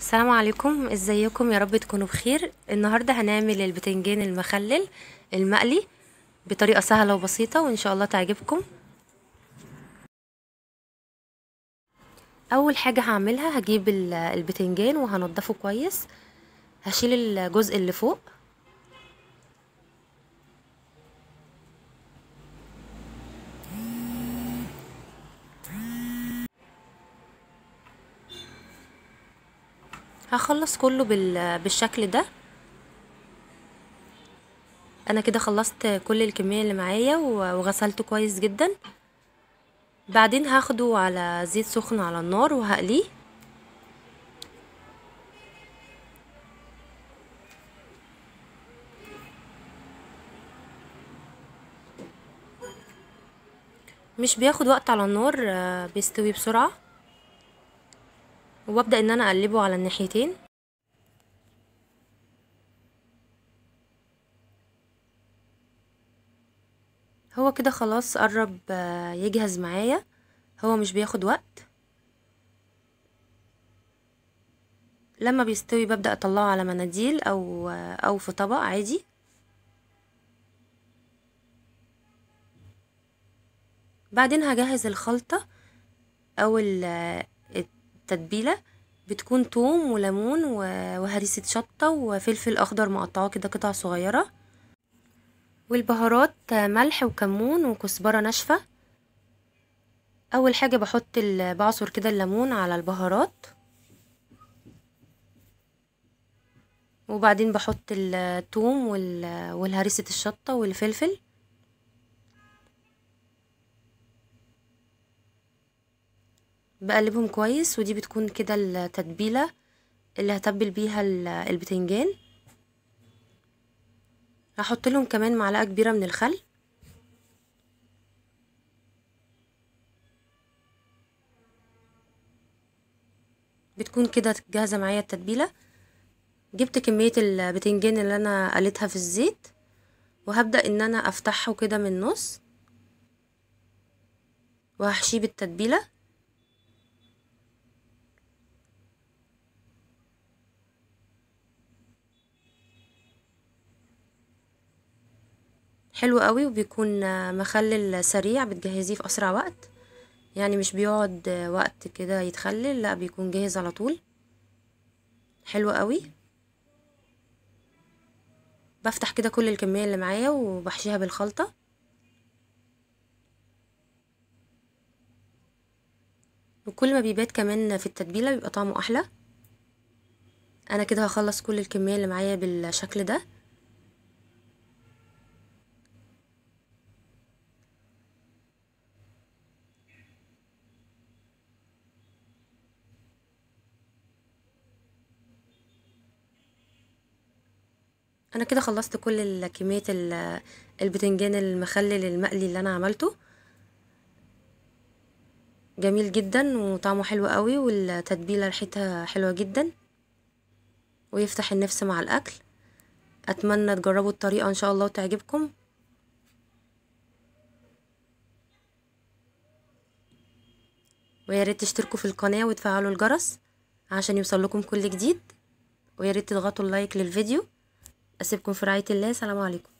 السلام عليكم ازيكم يا رب تكونوا بخير النهارده هنعمل البتنجان المخلل المقلي بطريقه سهله وبسيطه وان شاء الله تعجبكم اول حاجه هعملها هجيب البتنجان وهنضفه كويس هشيل الجزء اللي فوق هخلص كله بالشكل ده انا كده خلصت كل الكمية اللي معايا وغسلته كويس جدا بعدين هاخده على زيت سخن على النار وهقليه مش بياخد وقت على النار آه، بيستوي بسرعة وابدأ ان انا اقلبه على الناحيتين هو كده خلاص قرب آه، يجهز معايا هو مش بياخد وقت لما بيستوي ببدأ اطلعه على مناديل او آه، او في طبق عادي بعدين هجهز الخلطة او آه، التتبيله بتكون توم وليمون وهريسه شطه وفلفل اخضر مقطعه كده قطع صغيره والبهارات ملح وكمون وكزبره ناشفه اول حاجه بحط بعصر كده الليمون على البهارات وبعدين بحط التوم والهريسه الشطه والفلفل بقلبهم كويس ودي بتكون كده التتبيلة اللي هتبل بيها البتنجان هحط لهم كمان معلقة كبيرة من الخل بتكون كده جاهزة معايا التتبيلة جبت كمية البتنجان اللي انا قليتها في الزيت وهبدأ ان انا افتحه كده من النص وهحشيه بالتتبيلة حلو قوي وبيكون مخلل سريع بتجهزيه في اسرع وقت يعني مش بيقعد وقت كده يتخلل لا بيكون جاهز على طول حلو قوي بفتح كده كل الكميه اللي معايا وبحشيها بالخلطه وكل ما بيبات كمان في التتبيله بيبقى طعمه احلى انا كده هخلص كل الكميه اللي معايا بالشكل ده انا كده خلصت كل ال- كميه البتنجان المخلل المقلي اللي انا عملته جميل جدا وطعمه حلو قوي والتتبيله ريحتها حلوه جدا ويفتح النفس مع الاكل اتمنى تجربوا الطريقه ان شاء الله وتعجبكم ويا ريت تشتركوا في القناه وتفعلوا الجرس عشان يوصل لكم كل جديد ويا ريت تضغطوا اللايك للفيديو اسيبكم في رعايه الله سلام عليكم